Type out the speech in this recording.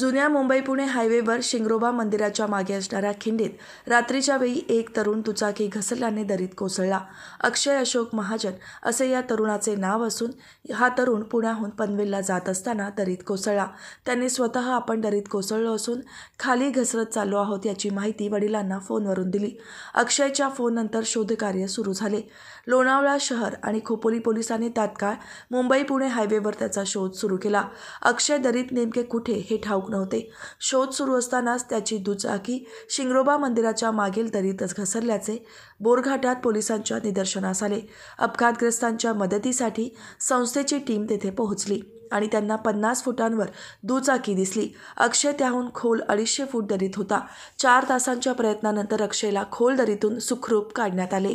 जुन्या मुंबई पुणे हायवेवर शिंगरोबा मंदिराच्या मागे असणाऱ्या खिंडीत रात्रीच्या वेळी एक तरुण दुचाकी घसरल्याने दरीत कोसळला अक्षय अशोक महाजन असे या तरुणाचे नाव असून हा तरुण पुण्याहून पनवेलला जात असताना दरीत कोसळला त्यांनी स्वतः आपण दरीत कोसळलो असून खाली घसरत चाललो आहोत याची माहिती वडिलांना फोनवरून दिली अक्षयच्या फोननंतर शोधकार्य सुरू झाले लोणावळा शहर आणि खोपोली पोलिसांनी तात्काळ मुंबई पुणे हायवेवर त्याचा शोध सुरू केला अक्षय दरीत नेमके कुठे हे ठाऊ ठाऊक नव्हते शोध सुरू असतानाच त्याची दुचाकी शिंगरोबा मंदिराच्या मागील दरीतच घसरल्याचे बोरघाटात पोलिसांच्या निदर्शनास आले अपघातग्रस्तांच्या मदतीसाठी संस्थेची टीम तेथे पोहोचली आणि त्यांना पन्नास फुटांवर दुचाकी दिसली अक्षय त्याहून खोल अडीचशे फूट दरीत होता चार तासांच्या प्रयत्नानंतर अक्षयला खोल दरीतून सुखरूप काढण्यात आले